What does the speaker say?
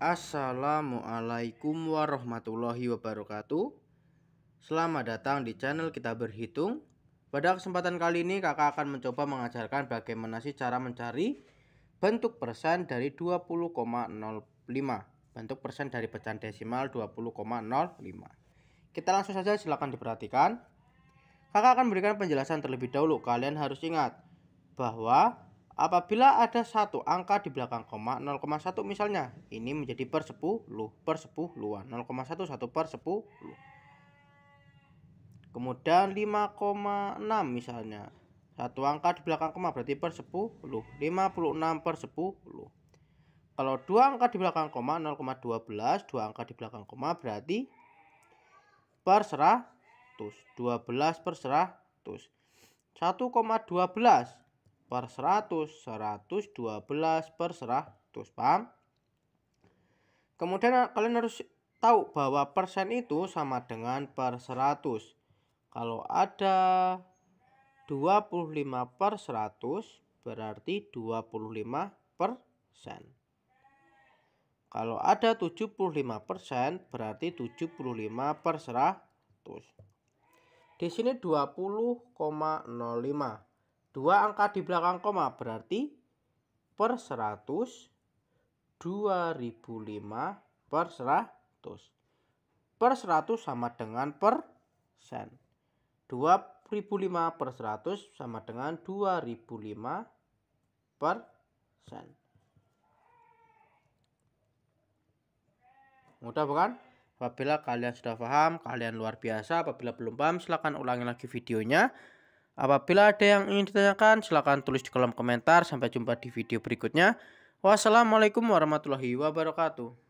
Assalamualaikum warahmatullahi wabarakatuh Selamat datang di channel kita berhitung Pada kesempatan kali ini kakak akan mencoba mengajarkan bagaimana sih cara mencari bentuk persen dari 20,05 Bentuk persen dari pecahan desimal 20,05 Kita langsung saja silahkan diperhatikan Kakak akan berikan penjelasan terlebih dahulu Kalian harus ingat bahwa Apabila ada satu angka di belakang koma 0,1 misalnya, ini menjadi per 10, per 10-an. 0,1 1 per 10. Kemudian 5,6 misalnya. Satu angka di belakang koma berarti per 10, 56 per 10. Kalau dua angka di belakang koma 0,12, dua angka di belakang koma berarti per 100, 12 per 100. 1,12 per 100, 112 per 100, paham? Kemudian ah, kalian harus tahu bahwa persen itu sama dengan per 100. Kalau ada 25 per 100 berarti 25 persen. Kalau ada 75 persen berarti 75 per 100. Di sini 20,05 Dua angka di belakang koma berarti per 100 2005 per 100. Per 100 sama dengan persen. 2005 per 100 sama dengan 2005 persen. Mudah bukan? Apabila kalian sudah paham, kalian luar biasa. Apabila belum paham, silahkan ulangi lagi videonya. Apabila ada yang ingin ditanyakan, silahkan tulis di kolom komentar. Sampai jumpa di video berikutnya. Wassalamualaikum warahmatullahi wabarakatuh.